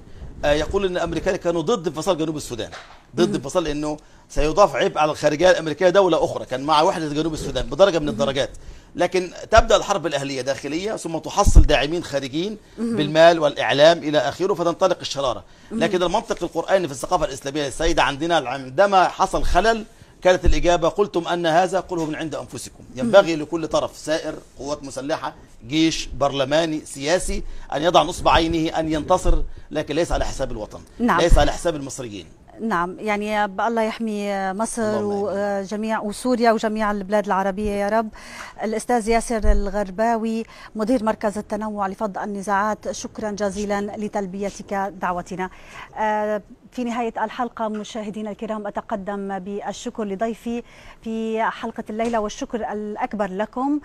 آه، يقول ان الامريكان كانوا ضد انفصال جنوب السودان ضد انفصال لانه سيضاف عبء على الخارجيه الامريكيه دوله اخرى كان مع وحده جنوب السودان بدرجه من الدرجات لكن تبدا الحرب الاهليه داخليه ثم تحصل داعمين خارجيين بالمال والاعلام الى اخره فتنطلق الشراره لكن المنطق القراني في الثقافه الاسلاميه السيده عندنا عندما حصل خلل كانت الإجابة قلتم أن هذا قل هو من عند أنفسكم ينبغي لكل طرف سائر قوات مسلحة جيش برلماني سياسي أن يضع نصب عينه أن ينتصر لكن ليس على حساب الوطن نعم. ليس على حساب المصريين نعم يعني الله يحمي مصر وجميع آه، وسوريا وجميع البلاد العربية يا رب الأستاذ ياسر الغرباوي مدير مركز التنوع لفض النزاعات شكرا جزيلا لتلبيتك دعوتنا آه، في نهاية الحلقة مشاهدينا الكرام أتقدم بالشكر لضيفي في حلقة الليلة والشكر الأكبر لكم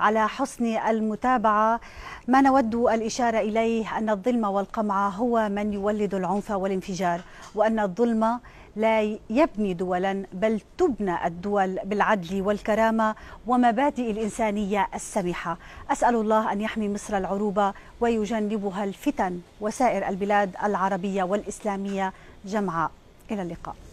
على حسن المتابعة ما نود الإشارة إليه أن الظلم والقمع هو من يولد العنف والانفجار وأن الظلم لا يبني دولا بل تبنى الدول بالعدل والكرامه ومبادئ الانسانيه السمحه اسال الله ان يحمي مصر العروبه ويجنبها الفتن وسائر البلاد العربيه والاسلاميه جمعاء إلى اللقاء